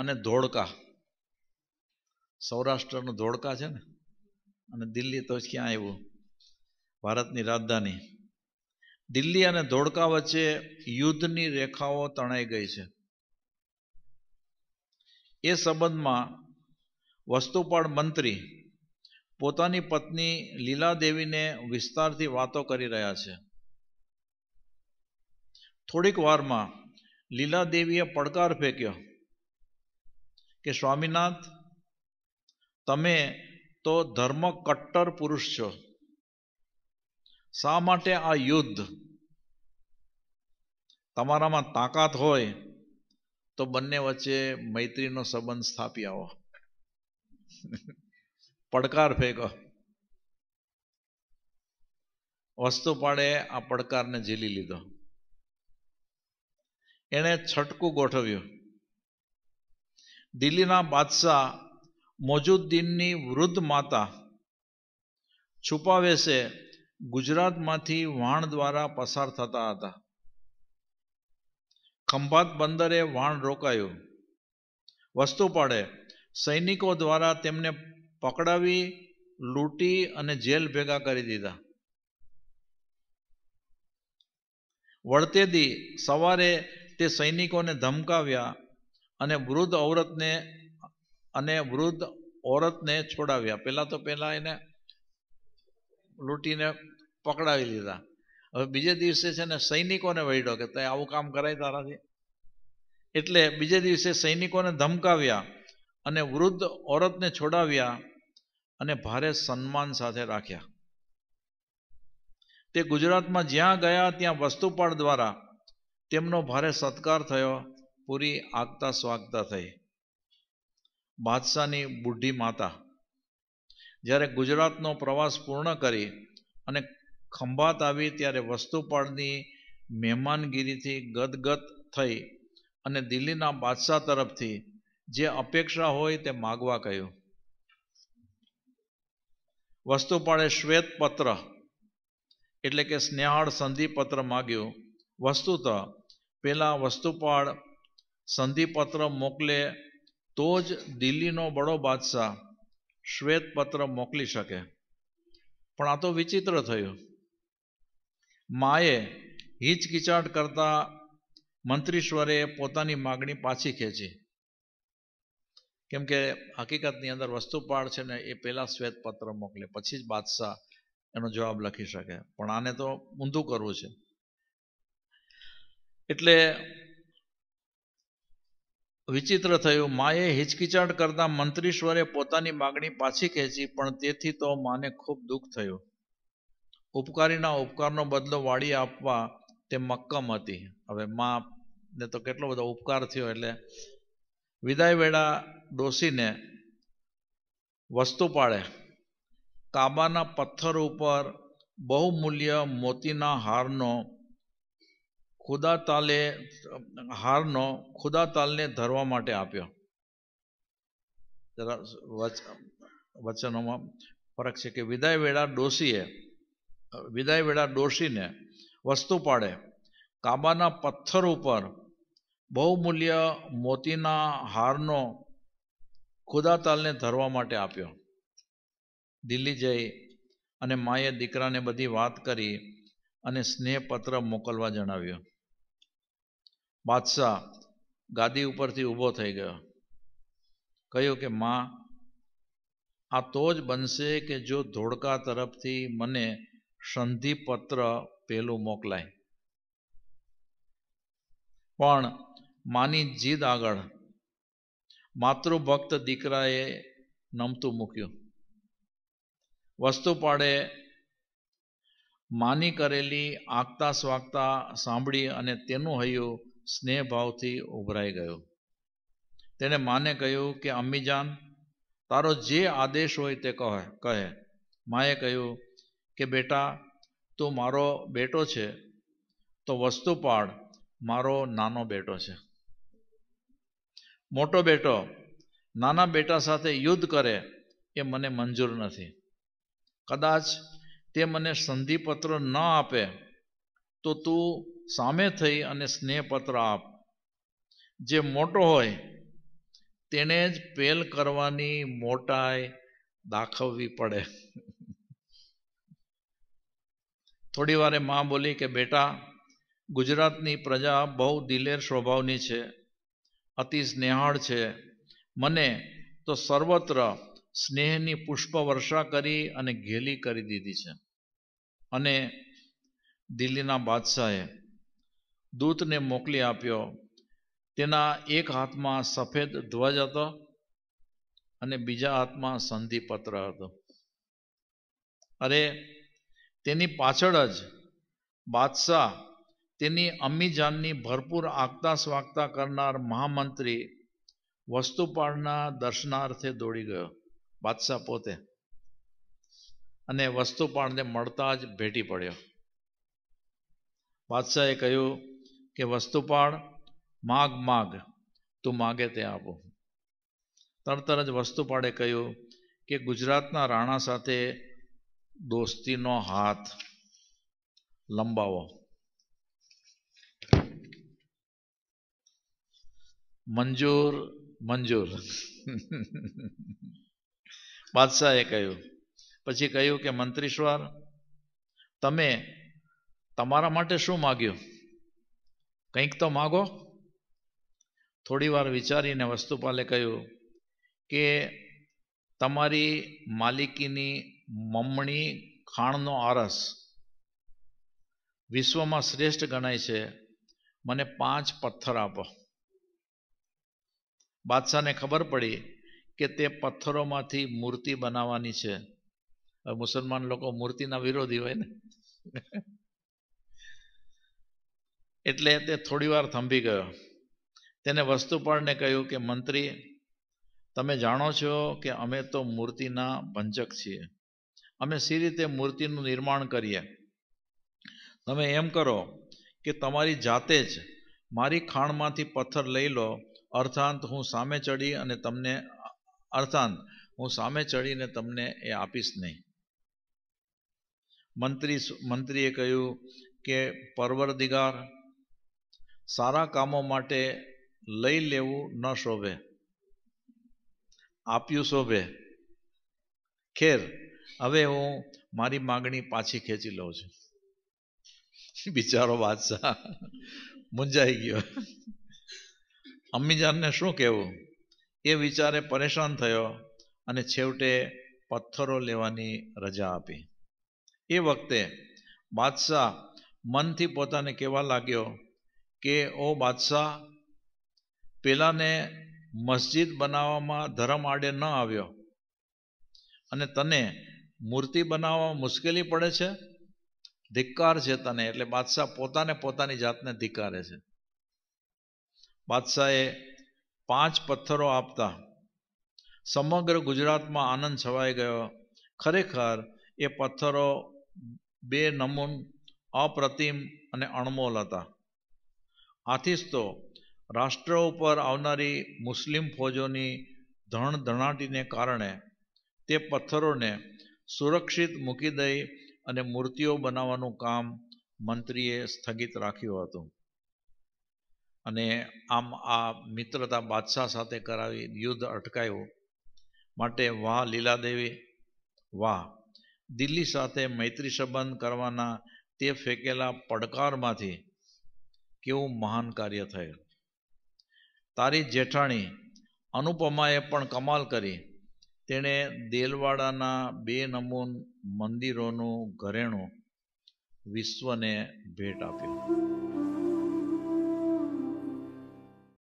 અને ધોળકા સૌરાષ્ટ્રનું ધોળકા છે ને અને દિલ્હી તો ક્યાં આવ્યું ભારતની રાજધાની દિલ્હી અને ધોળકા વચ્ચે યુદ્ધની રેખાઓ તણાઈ ગઈ છે એ સંબંધમાં વસ્તુપાળ મંત્રી પોતાની પત્ની લીલા દેવીને વિસ્તારથી વાતો કરી રહ્યા છે થોડીક વારમાં લીલા દેવીએ પડકાર ફેંક્યો કે સ્વામીનાથ તમે તો ધર્મ કટ્ટર પુરુષ છો શા માટે આ યુદ્ધ તમારામાં તાકાત હોય તો બંને વચ્ચે મૈત્રીનો સંબંધ સ્થાપી આવો પડકાર ફેંકો વસ્તુ પાડે આ પડકારને ઝીલી લીધો એણે છટકું ગોઠવ્યું દિલ્હીના બાદશાહ મોજુદ્દીનની વૃદ્ધ માતા છુપાવેશે ગુજરાતમાંથી વાણ દ્વારા પસાર થતા હતા ખંભાત બંદરે વાણ રોકાયું વસ્તુ પાડે સૈનિકો દ્વારા તેમને પકડાવી લૂંટી અને જેલ ભેગા કરી દીધા વળતે દી સવારે તે સૈનિકોને ધમકાવ્યા અને વૃદ્ધ ઔરતને અને વૃદ્ધ ઓરતને છોડાવ્યા પહેલાં તો પહેલાં એને લૂંટીને પકડાવી લીધા હવે બીજે દિવસે છે ને સૈનિકોને વૈડો કે તે આવું કામ કરાય તારાથી એટલે બીજે દિવસે સૈનિકોને ધમકાવ્યા અને વૃદ્ધ ઓરતને છોડાવ્યા અને ભારે સન્માન સાથે રાખ્યા તે ગુજરાતમાં જ્યાં ગયા ત્યાં વસ્તુપાળ દ્વારા તેમનો ભારે સત્કાર થયો પૂરી આગતા સ્વાગતા થઈ બાદશાહની બુઢી માતા જ્યારે ગુજરાતનો પ્રવાસ પૂર્ણ કરી અને ખંભાત આવી ત્યારે વસ્તુપાળની મહેમાનગીરીથી ગદગદ થઈ અને દિલ્હીના બાદશાહ તરફથી જે અપેક્ષા હોય તે માગવા કહ્યું વસ્તુ પડે શ્વેતપત્ર એટલે કે સ્નેહાળ સંધિપત્ર માગ્યું વસ્તુત પેલા વસ્તુપાળ સંધિપત્ર મોકલે તો જ દિલ્હીનો બડો બાદશાહ શ્વેતપત્ર મોકલી શકે પણ આ તો વિચિત્ર થયું માએ હિચકિચાટ કરતા મંત્રીશ્વરે પોતાની માગણી પાછી ખેંચી કેમ કે હકીકતની અંદર વસ્તુપાળ છે ને એ પહેલાં પત્ર મોકલે પછી જ બાદશાહ એનો જવાબ લખી શકે પણ આને તો ઊંધું કરવું છે એટલે વિચિત્ર થયું માએ હિચકિચાટ કરતા મંત્રીશ્વરે પોતાની માગણી પાછી ખેંચી પણ તેથી તો માને ખૂબ દુઃખ થયું ઉપકારીના ઉપકારનો બદલો વાળી આપવા તે મક્કમ હતી હવે મા ને તો કેટલો બધો ઉપકાર થયો એટલે વિદાય વેળા ડોસીને વસ્તુ પાડે કાબાના પથ્થર ઉપર બહુમૂલ્ય મોતીના હારનો ખુદાતાલે હારનો ખુદાતાલને ધરવા માટે આપ્યો જરા વચનોમાં ફરક છે કે વિદાય વેળા ડોશીએ વિદાય વેળા ડોસીને વસ્તુ પાડે કાબાના પથ્થર ઉપર બહુમૂલ્ય મોતીના હારનો ખુદાતાલને ધરવા માટે આપ્યો દિલ્હી જઈ અને માએ દીકરાને બધી વાત કરી અને સ્નેહપત્ર મોકલવા જણાવ્યો બાદશાહ ગાદી ઉપરથી ઊભો થઈ ગયો કહ્યું કે મા આ તો જ બનશે કે જો ધોળકા તરફથી મને સંધિપત્ર પહેલું મોકલાય પણ માની જીદ આગળ માતૃભક્ત દીકરાએ નમતું મૂક્યું વસ્તુ પાડે માની કરેલી આગતા સ્વાગતા સાંભળી અને તેનું હૈયું સ્નેહભાવથી ઉભરાઈ ગયું તેણે માને કહ્યું કે અમ્મીજાન તારો જે આદેશ હોય તે કહે કહે માએ કહ્યું કે બેટા તું મારો બેટો છે તો વસ્તુ પાડ મારો નાનો બેટો છે મોટો બેટો નાના બેટા સાથે યુદ્ધ કરે એ મને મંજૂર નથી કદાચ તે મને સંધિપત્ર ન આપે તો તું સામે થઈ અને સ્નેહપત્ર આપ જે મોટો હોય તેણે જ પેલ કરવાની મોટાઈ દાખવવી પડે થોડી વારે મા બોલી કે બેટા ગુજરાતની પ્રજા બહુ દિલેર સ્વભાવની છે અતિ સ્નેહાળ છે મને તો સર્વત્ર સ્નેહની પુષ્પવર્ષા કરી અને ઘેલી કરી દીધી છે અને દિલ્હીના બાદશાહે દૂતને મોકલી આપ્યો તેના એક હાથમાં સફેદ ધ્વજ હતો અને બીજા હાથમાં સંધિપત્ર હતો અરે તેની પાછળ જ બાદશાહ તેની અમ્મીજાનની ભરપૂર આગતા સ્વાગતા કરનાર મહામંત્રી વસ્તુપાળના દર્શનાર્થે દોડી ગયો બાદશાહ પોતે અને વસ્તુપાળને મળતા જ ભેટી પડ્યો બાદશાહે કહ્યું કે વસ્તુપાળ માગ માગ તું માગે તે આપો તરતર જ વસ્તુપાળે કહ્યું કે ગુજરાતના રાણા સાથે દોસ્તીનો હાથ લંબાવો મંજૂર મંજૂર બાદશાહે કહ્યું પછી કહ્યું કે મંત્રીશ્વર તમે તમારા માટે શું માગ્યું કંઈક તો માગો થોડી વાર વિચારીને વસ્તુપાલે કહ્યું કે તમારી માલિકીની મમણી ખાણનો આરસ વિશ્વમાં શ્રેષ્ઠ ગણાય છે મને પાંચ પથ્થર આપો બાદશાહને ખબર પડી કે તે પથ્થરોમાંથી મૂર્તિ બનાવવાની છે મુસલમાન લોકો મૂર્તિના વિરોધી હોય ને એટલે તે થોડી વાર થંભી ગયો તેને વસ્તુપાળને કહ્યું કે મંત્રી તમે જાણો છો કે અમે તો મૂર્તિના ભંજક છીએ અમે સી રીતે મૂર્તિનું નિર્માણ કરીએ તમે એમ કરો કે તમારી જાતે જ મારી ખાણમાંથી પથ્થર લઈ લો અર્થાંત હું સામે ચડી અને તમને અર્થાંત હું સામે ચડીને તમને એ આપીશ નહીં મંત્રી મંત્રીએ કહ્યું કે પરવરદિગાર સારા કામો માટે લઈ લેવું ન શોભે આપ્યું શોભે ખેર હવે હું મારી માગણી પાછી ખેંચી લઉં છું બિચારો બાદશાહ મૂંઝાઈ ગયો અમ્મીજાનને શું કહેવું એ વિચારે પરેશાન થયો અને છેવટે પથ્થરો લેવાની રજા આપી એ વખતે બાદશાહ મનથી પોતાને કહેવા લાગ્યો કે ઓ બાદશાહ પેલાને મસ્જિદ બનાવવામાં ધરમ આડે ન આવ્યો અને તને મૂર્તિ બનાવવામાં મુશ્કેલી પડે છે ધિક્કાર છે તને એટલે બાદશાહ પોતાને પોતાની જાતને ધિક્કારે છે બાદશાહે પાંચ પથ્થરો આપતા સમગ્ર ગુજરાતમાં આનંદ છવાઈ ગયો ખરેખર એ પથ્થરો બે નમૂન અપ્રતિમ અને અણમોલ હતા આથી જ તો રાષ્ટ્ર ઉપર આવનારી મુસ્લિમ ફોજોની ધણ ધણાટીને કારણે તે પથ્થરોને સુરક્ષિત મૂકી દઈ અને મૂર્તિઓ બનાવવાનું કામ મંત્રીએ સ્થગિત રાખ્યું હતું અને આમ આ મિત્રતા બાદશાહ સાથે કરાવી યુદ્ધ અટકાયું માટે વાહ લીલાદેવી વાહ દિલ્હી સાથે મૈત્રી સંબંધ કરવાના તે ફેંકેલા પડકારમાંથી કેવું મહાન કાર્ય થયું તારી જેઠાણી અનુપમાએ પણ કમાલ કરી તેણે દેલવાડાના બે નમૂન મંદિરોનું ઘરેણું વિશ્વને ભેટ આપ્યું